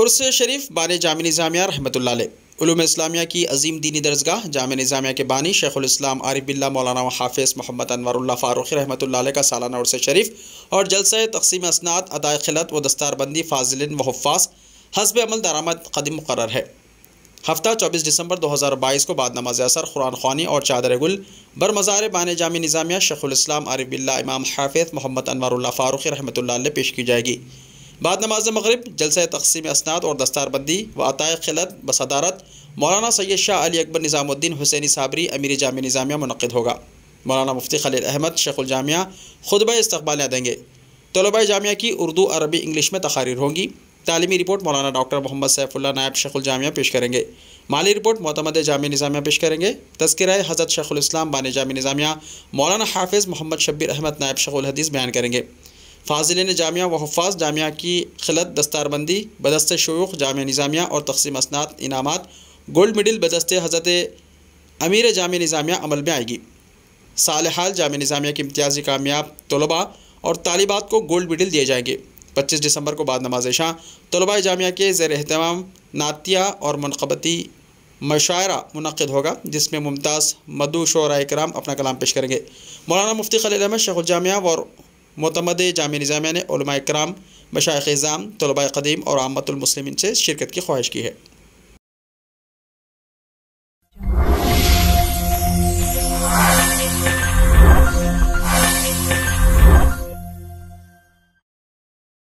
उर्स शरीफ बान जाम निज़ामिया रहमत रहमतल इस्लामिया की अजीम दीनी दरसगाह जाम निज़ामिया के बानी शेखुलस्लाम आरिफ बिल्ला मौलाना हाफिज़ मोहम्मद फ़ारूक रहमत रहमतुल्लाह का सालाना उर्स शरीफ और जलसा तकसीम असनात अदाय खिलत व दस्तारबंदी फ़ाजिल व हसब अमल दरामद कदम मुकर है हफ्ता चौबीस दिसंबर दो हज़ार बाईस को बाद नमाज असर कुरान खानी और चादर गुल बर मज़ार बान जाम निज़ामिया शेखुलस्लाम आरिफ बिल्ला इमाम हाफिज़ मोहम्मद फ़ारूक रहमत रहमतुल्ला पेश की जाएगी बाद नमाज मगरब जलसा तकसीम असनाद और दस्तारबंदी व अतः खिलत बसदारत मौलाना सैद शाह अली अकबर निज़ामुद्दीन हुसैनी साबरी अमीर जाम निज़ामिया मनद होगा मौलाना मुफ्ती खलील अहमद जामिया खुदब इस्तबालियाँ देंगे तलबा जामिया की उर्दू अरबी इंग्लिश में तकारीर होंगी तालीमी रिपोर्ट मौलाना डॉक्टर मोहम्मद सैफुल्ला नायब जामिया पेश करेंगे माली रिपोर्ट मोतमद जाम निज़ामिया पेश करेंगे तस्करा हज़रत शेखुल इस्लाम बान जाम निज़ामिया मौलाना हाफिज़ मोहम्मद शब्बीर अहमद नायब शेखुल हदीस बयान करेंगे ने जामिया व हफाज जामिया की खिलत दस्तारबंदी बदस्त शयूख जामिया निज़ामिया और तकसीम असनात इनाम गोल्ड मेडल बदस्त हज़रत अमीर जामिया निज़ामिया अमल में आएगी साल हाल जामिया निज़ामिया के इम्तियाज़ी कामयाब तलबा और तालिबात को गोल्ड मेडल दिए जाएंगे पच्चीस दिसंबर को बाद नमाज शाह तलबा जामिया के ज़ैर अहतमाम नातिया और मनकबती मशायरा मनद होगा जिसमें मुमताज़ मधु शराय कराम अपना कलाम पेश करेंगे मौलाना मुफ्ती खलील अहमद शेख जामिया और मतमद जाम निज़ामिया ने कराम मशाइ ज़ाम तलबा कदीम और आमतुलमसलिम से शिरकत की ख्वाहिश की है